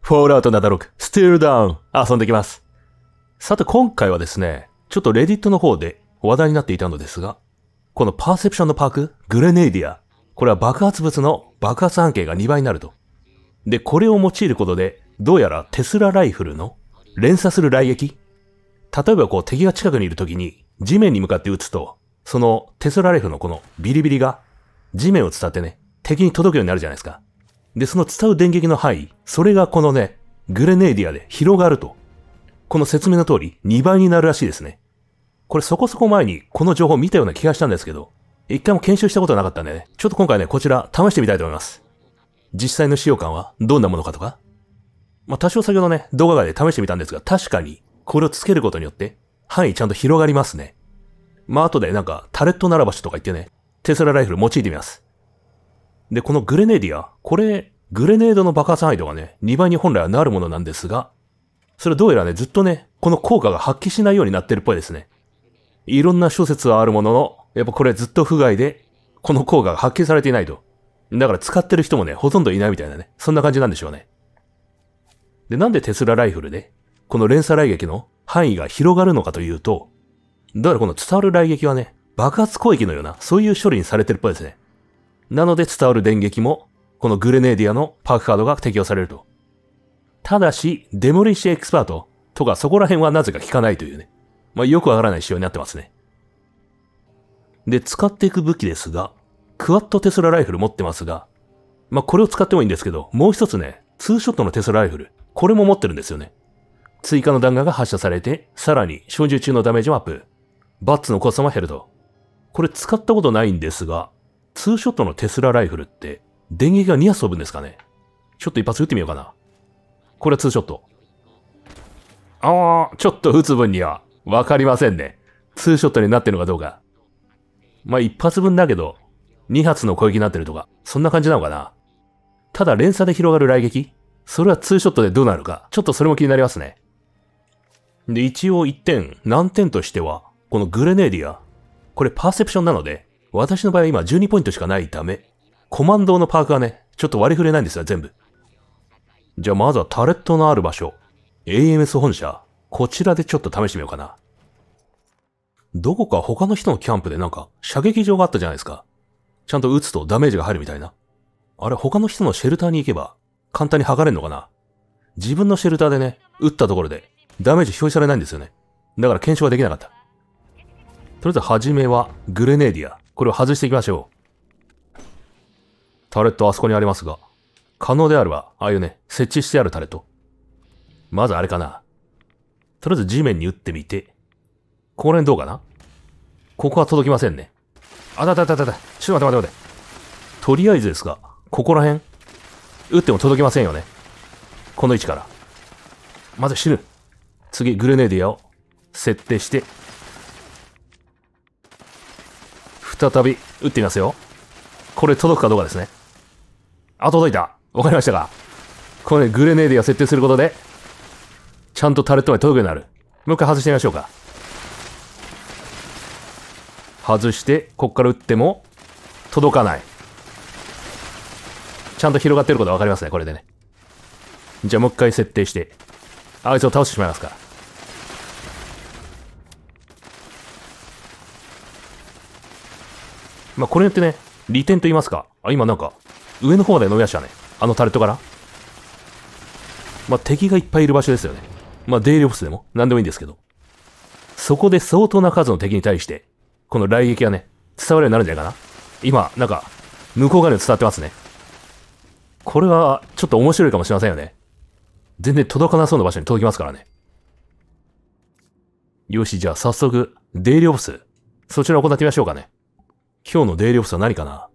フォールアウト76、スティールダウン、遊んできます。さて今回はですね、ちょっとレディットの方で話題になっていたのですが、このパーセプションのパーク、グレネーディア、これは爆発物の爆発半径が2倍になると。で、これを用いることで、どうやらテスラライフルの連鎖する雷撃例えばこう敵が近くにいる時に地面に向かって撃つと、そのテスラライフルのこのビリビリが地面を伝ってね、敵に届くようになるじゃないですか。で、その伝う電撃の範囲、それがこのね、グレネーディアで広がると。この説明の通り、2倍になるらしいですね。これそこそこ前にこの情報見たような気がしたんですけど、一回も研修したことはなかったんでね、ちょっと今回ね、こちら試してみたいと思います。実際の使用感はどんなものかとか。まあ、多少先ほどね、動画外で試してみたんですが、確かにこれをつけることによって、範囲ちゃんと広がりますね。まあ、後でなんか、タレットならばしとか言ってね、テスラライフル用いてみます。で、このグレネディア、これ、グレネードの爆発範囲度がね、2倍に本来はなるものなんですが、それどうやらね、ずっとね、この効果が発揮しないようになってるっぽいですね。いろんな諸説はあるものの、やっぱこれずっと不具合で、この効果が発揮されていないと。だから使ってる人もね、ほとんどいないみたいなね、そんな感じなんでしょうね。で、なんでテスラライフルで、この連鎖雷撃の範囲が広がるのかというと、だからこの伝わる雷撃はね、爆発攻撃のような、そういう処理にされてるっぽいですね。なので伝わる電撃もこのグレネーディアのパークカードが適用されると。ただし、デモリッシュエキスパートとかそこら辺はなぜか効かないというね。まあ、よくわからない仕様になってますね。で、使っていく武器ですが、クワットテスラライフル持ってますが、まあ、これを使ってもいいんですけど、もう一つね、ツーショットのテスラライフル、これも持ってるんですよね。追加の弾丸が発射されて、さらに小銃中のダメージもアップ。バッツのコストも減ると。これ使ったことないんですが、ツーショットのテスラライフルって電撃が2発飛ぶんですかね。ちょっと一発撃ってみようかな。これはツーショット。ああ、ちょっと撃つ分にはわかりませんね。ツーショットになってるのかどうか。まあ、一発分だけど、2発の攻撃になってるとか、そんな感じなのかな。ただ連鎖で広がる雷撃それはツーショットでどうなるか。ちょっとそれも気になりますね。で、一応1点、難点としては、このグレネーディア。これパーセプションなので、私の場合は今12ポイントしかないため、コマンドのパークがね、ちょっと割り振れないんですよ、全部。じゃあまずはタレットのある場所、AMS 本社、こちらでちょっと試してみようかな。どこか他の人のキャンプでなんか射撃場があったじゃないですか。ちゃんと撃つとダメージが入るみたいな。あれ他の人のシェルターに行けば簡単に剥がれんのかな自分のシェルターでね、撃ったところでダメージ表示されないんですよね。だから検証はできなかった。とりあえず初めはグレネーディア。これを外していきましょう。タレットあそこにありますが、可能であれば、ああいうね、設置してあるタレット。まずあれかな。とりあえず地面に打ってみて、ここら辺どうかなここは届きませんね。あたたたたた、ちょっと待って待って待って。とりあえずですが、ここら辺、打っても届きませんよね。この位置から。まず死ぬ。次、グレネーディアを設定して、再び打ってみますよ。これ届くかどうかですね。あ、届いた。わかりましたかこれ、ね、グレネーディを設定することで、ちゃんとタレットまで届くようになる。もう一回外してみましょうか。外して、こっから撃っても、届かない。ちゃんと広がってることわかりますね、これでね。じゃあもう一回設定して、あいつを倒してしまいますか。まあ、これによってね、利点と言いますか。あ、今なんか、上の方まで伸びましたね。あのタレットから。まあ、敵がいっぱいいる場所ですよね。まあ、デイリオプスでも、なんでもいいんですけど。そこで相当な数の敵に対して、この雷撃がね、伝わるようになるんじゃないかな。今、なんか、向こう側に伝わってますね。これは、ちょっと面白いかもしれませんよね。全然届かなそうな場所に届きますからね。よし、じゃあ早速、デイリオプス。そちらを行ってみましょうかね。今日のデイリオプスは何かな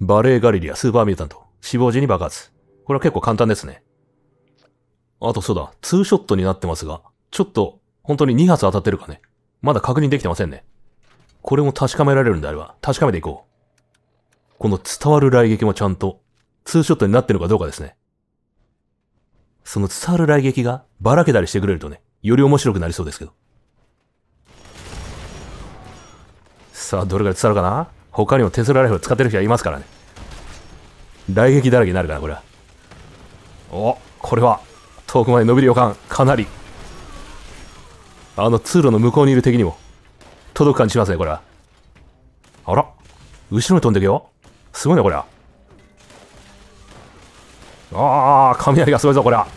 バレーガリリア、スーパーミュータント。死亡時に爆発。これは結構簡単ですね。あとそうだ、ツーショットになってますが、ちょっと、本当に2発当たってるかね。まだ確認できてませんね。これも確かめられるんであれば、確かめていこう。この伝わる雷撃もちゃんと、ツーショットになってるかどうかですね。その伝わる雷撃が、ばらけたりしてくれるとね、より面白くなりそうですけど。さあ、どれが伝わるかな他にもテスラライフを使ってる人はいますからね。雷撃だらけになるから、これは。お、これは、遠くまで伸びる予感、かなり。あの通路の向こうにいる敵にも、届く感じしますね、これは。あら、後ろに飛んでけよ。すごいね、これは。ああ、雷がすごいぞ、これは。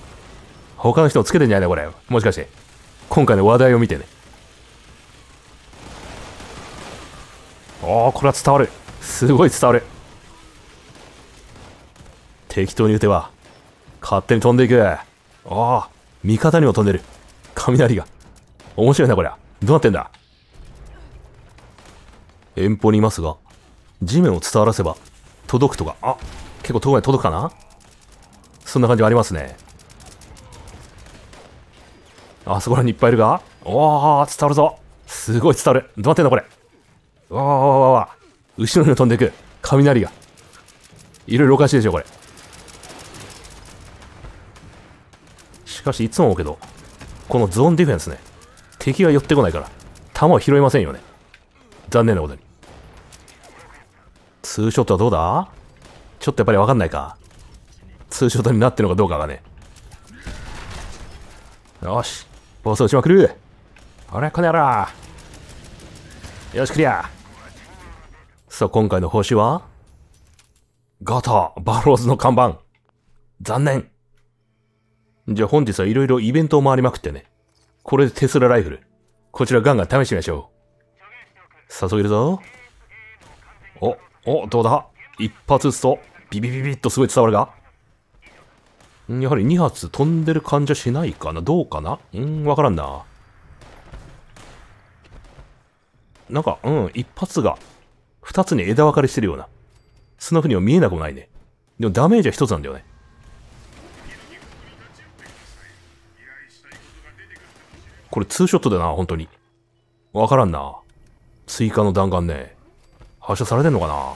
他の人もつけてんじゃないね、これ。もしかして。今回の話題を見てね。おおこれは伝わるすごい伝わる適当に打てば勝手に飛んでいくああ味方にも飛んでる雷が面白いなこりゃどうなってんだ遠方にいますが地面を伝わらせば届くとかあ結構遠くまで届くかなそんな感じはありますねあそこらにいっぱいいるがおお伝わるぞすごい伝わるどうなってんだこれわわわわわ後ろに飛んでいく雷がいろいろおかしいでしょこれしかしいつも思うけどこのゾーンディフェンスね敵が寄ってこないから弾を拾いませんよね残念なことにツーショットはどうだちょっとやっぱりわかんないかツーショットになってるのかどうかがねよしボス打ちまくるあれこの野郎よしクリアさあ、今回の報酬はガター、バローズの看板。残念。じゃあ本日はいろいろイベントを回りまくってね。これでテスラライフル。こちらガンガン試してみましょう。誘いるぞ。お、お、どうだ一発撃つと、ビビビビッとすごい伝わるが。やはり2発飛んでる感じはしないかなどうかなうん、わからんな。なんか、うん、一発が二つに枝分かれしてるような。そんな風には見えなくもないね。でもダメージは一つなんだよね。これツーショットだな、本当に。わからんな。追加の弾丸ね。発射されてんのかな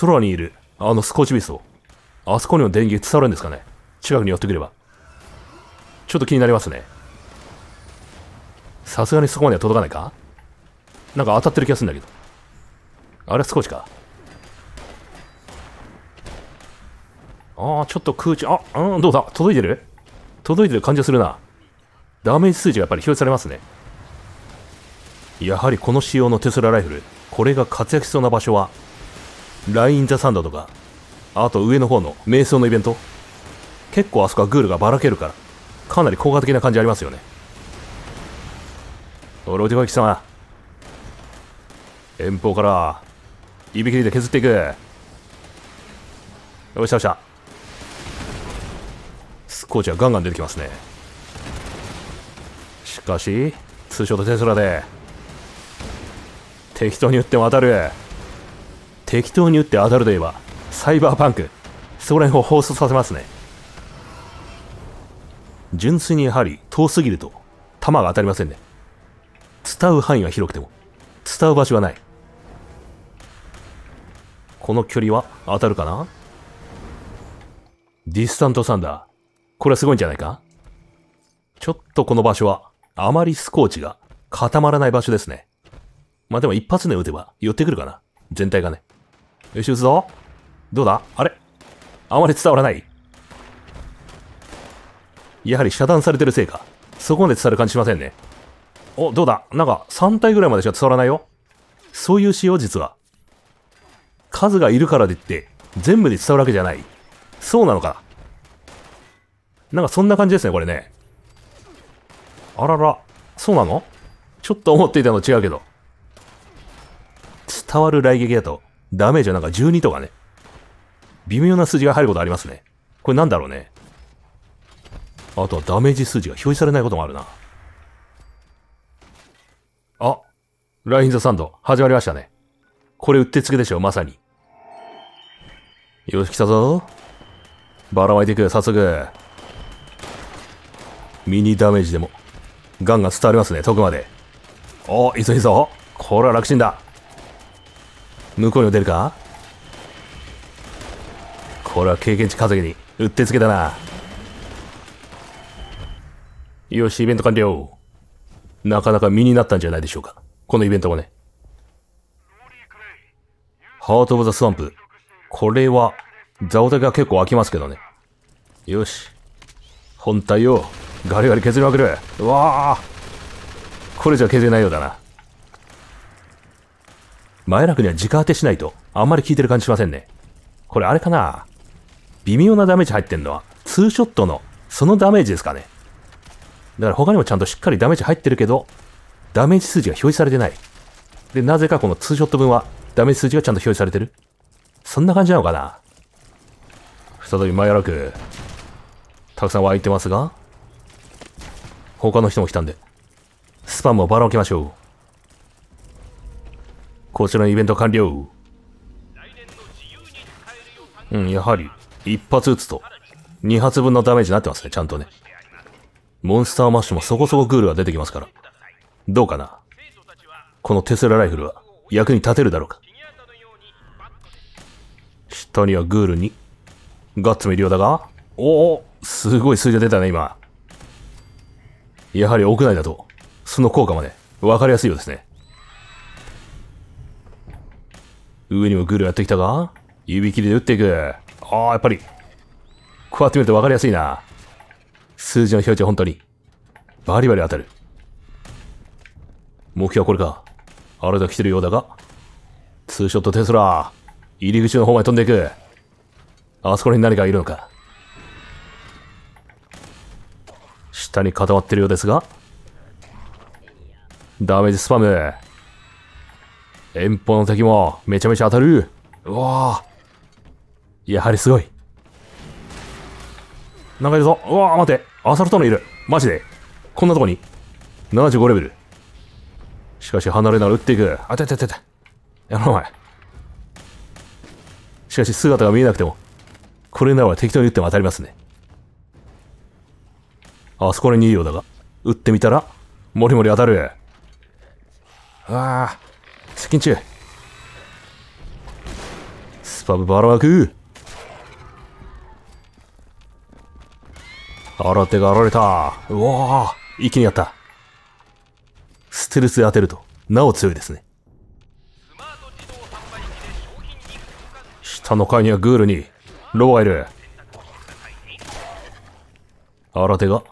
空にいる、あのスコーチビスを。あそこにも電撃伝わるんですかね。近くに寄ってくれば。ちょっと気になりますね。さすがにそこまでは届かないかなんか当たってる気がするんだけどあれ少しかああちょっと空中あうんどうだ届いてる届いてる感じがするなダメージ数値がやっぱり表示されますねやはりこの仕様のテスラライフルこれが活躍しそうな場所はライン・ザ・サンダーとかあと上の方の瞑想のイベント結構あそこはグールがばらけるからかなり効果的な感じありますよねおろロディゴイキ遠方からいびきりで削っていくよしゃよしゃスコーチはガンガン出てきますねしかし通称とテスラで適当に打っても当たる適当に打って当たるといえばサイバーパンクそこ辺を放送させますね純粋にやはり遠すぎると弾が当たりませんね伝う範囲は広くても伝う場所はないこの距離は当たるかなディスタントサンダー。これはすごいんじゃないかちょっとこの場所は、あまりスコーチが固まらない場所ですね。まあ、でも一発で打てば寄ってくるかな。全体がね。よし、打つぞ。どうだあれあまり伝わらないやはり遮断されてるせいか、そこまで伝わる感じしませんね。お、どうだなんか3体ぐらいまでしか伝わらないよ。そういう仕様実は数がいるからでって全部で伝わるわけじゃない。そうなのか。なんかそんな感じですね、これね。あらら、そうなのちょっと思っていたの違うけど。伝わる雷撃だと、ダメージはなんか12とかね。微妙な数字が入ることありますね。これなんだろうね。あとはダメージ数字が表示されないこともあるな。あ、ラインザサンド、始まりましたね。これうってつけでしょ、まさに。よし、来たぞ。ばらまいていく、早速。ミニダメージでも、ガンガン伝わりますね、遠くまで。おお、いそぞいそ。これは楽ちんだ。向こうにも出るかこれは経験値稼ぎに、うってつけだな。よし、イベント完了。なかなか身になったんじゃないでしょうか。このイベントもね。ハート・オブ・ザ・スワンプ。これは、ザオタは結構開きますけどね。よし。本体を、ガリガリ削りまくる。うわあ。これじゃ削れないようだな。前楽には直当てしないと、あんまり効いてる感じしませんね。これあれかな微妙なダメージ入ってんのは、ツーショットの、そのダメージですかね。だから他にもちゃんとしっかりダメージ入ってるけど、ダメージ数字が表示されてない。で、なぜかこのツーショット分は、ダメージ数字がちゃんと表示されてる。そんな感じなのかな再び前らく、たくさん湧いてますが、他の人も来たんで、スパムをばらまきましょう。こちらのイベント完了。うん、やはり、一発撃つと、2発分のダメージになってますね、ちゃんとね。モンスターマッシュもそこそこグールが出てきますから。どうかなこのテスラライフルは役に立てるだろうか人にはグールに。ガッツもいるようだが。おおすごい数字が出たね、今。やはり屋内だと、その効果まで、わかりやすいようですね。上にもグールやってきたが、指切りで打っていく。ああ、やっぱり。こうやって見るとわかりやすいな。数字の表示は本当に、バリバリ当たる。目標はこれか。あれだ来てるようだが、ツーショットテスラ。入り口の方まで飛んでいく。あそこに何かいるのか。下に固まってるようですが。ダメージスパム。遠方の敵もめちゃめちゃ当たる。うわぁ。やはりすごい。なんかいるぞ。うわぁ、待て。アサルトのいる。マジで。こんなとこに。75レベル。しかし離れなら撃っていく。あてててて。やろお前。しかし姿が見えなくても、これなら適当に打っても当たりますね。あそこにいいようだが、打ってみたら、もりもり当たる。ああ、接近中。スパブバラま新手が現れた。うわあ、一気にやった。ステルスで当てると、なお強いですね。下の階にはグールにローがいる新手が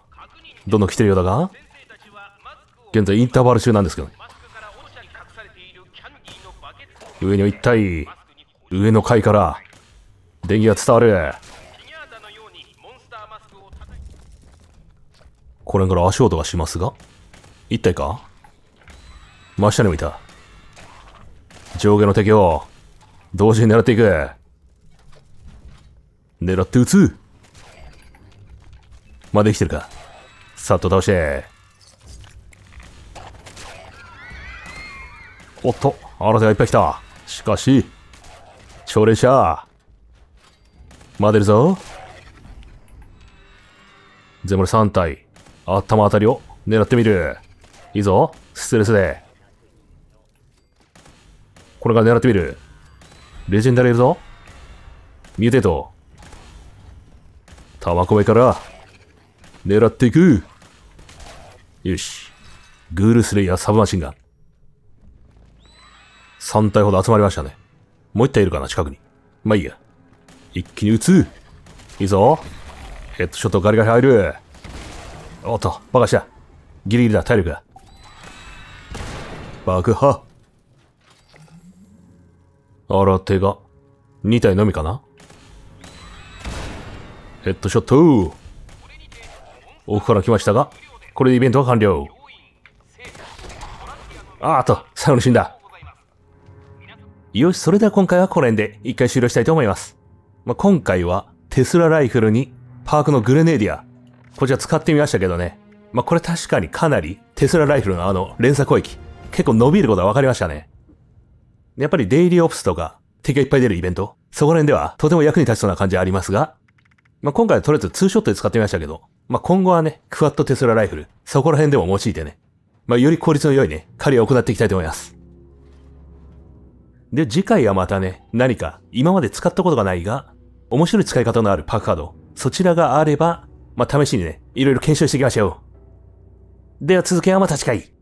どんどん来てるようだが現在インターバル中なんですけど上には一体上の階から電気が伝わるこれから足音がしますが一体か真下にもいた上下の敵を同時に狙っていく狙って撃つまあ、できてるか。さっと倒して。おっと、新手がいっぱい来た。しかし、朝礼者。待てるぞ。ゼムル3体。頭あたりを狙ってみる。いいぞ。ステレスで。これから狙ってみる。レジェンダリいるぞ。ミューテート。タバコ目から狙っていくよし。グールスレイヤーサブマシンガン。3体ほど集まりましたね。もう1体いるかな近くに。まあいいや。一気に撃ついいぞ。ヘッドショットガリガリ入る。おっと、バカした。ギリギリだ、体力が爆破。あら、手が。2体のみかなヘッドショット奥から来ましたが、これでイベントは完了。ああと、最後のシーンだ。よし、それでは今回はこの辺で一回終了したいと思います。まあ、今回はテスラライフルにパークのグレネディア。こちら使ってみましたけどね。まあ、これ確かにかなりテスラライフルのあの連鎖攻撃、結構伸びることは分かりましたね。やっぱりデイリーオプスとか敵がいっぱい出るイベント、そこら辺ではとても役に立ちそうな感じはありますが、まあ、今回はとりあえずツーショットで使ってみましたけど、まあ、今後はね、クワッドテスラライフル、そこら辺でも用いてね、まあ、より効率の良いね、狩りを行っていきたいと思います。で、次回はまたね、何か今まで使ったことがないが、面白い使い方のあるパーカード、そちらがあれば、まあ、試しにね、いろいろ検証していきましょう。では続きはまた次回。